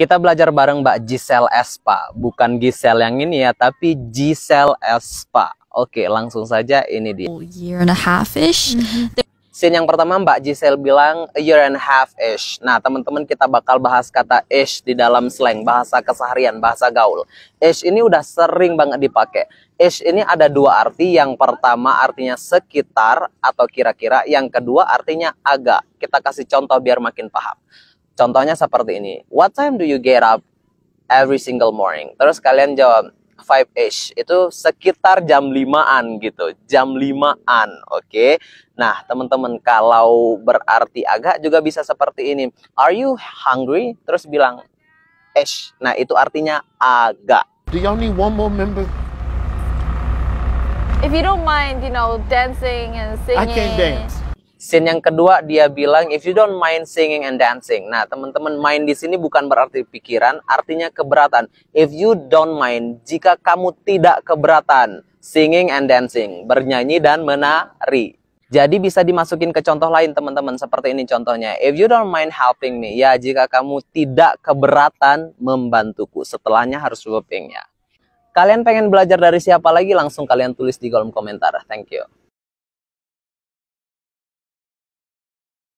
Kita belajar bareng Mbak Giselle Espa, bukan Giselle yang ini ya, tapi Giselle Espa. Oke, langsung saja ini dia. Year and a half ish. Mm -hmm. Scene yang pertama Mbak Giselle bilang a year and a half ish. Nah, teman-teman kita bakal bahas kata ish di dalam slang, bahasa keseharian, bahasa gaul. Ish ini udah sering banget dipakai. Ish ini ada dua arti. Yang pertama artinya sekitar atau kira-kira. Yang kedua artinya agak. Kita kasih contoh biar makin paham. Contohnya seperti ini. What time do you get up every single morning? Terus kalian jawab 5-ish. Itu sekitar jam 5-an gitu. Jam 5-an, oke? Okay? Nah, teman-teman kalau berarti agak juga bisa seperti ini. Are you hungry? Terus bilang ish. Nah, itu artinya agak. Do you only one more member? If you don't mind, you know, dancing and singing. I can't dance. Scene yang kedua dia bilang if you don't mind singing and dancing. Nah, teman-teman mind di sini bukan berarti pikiran, artinya keberatan. If you don't mind, jika kamu tidak keberatan, singing and dancing, bernyanyi dan menari. Jadi bisa dimasukin ke contoh lain teman-teman seperti ini contohnya. If you don't mind helping me, ya jika kamu tidak keberatan membantuku. Setelahnya harus whooping ya. Kalian pengen belajar dari siapa lagi langsung kalian tulis di kolom komentar. Thank you.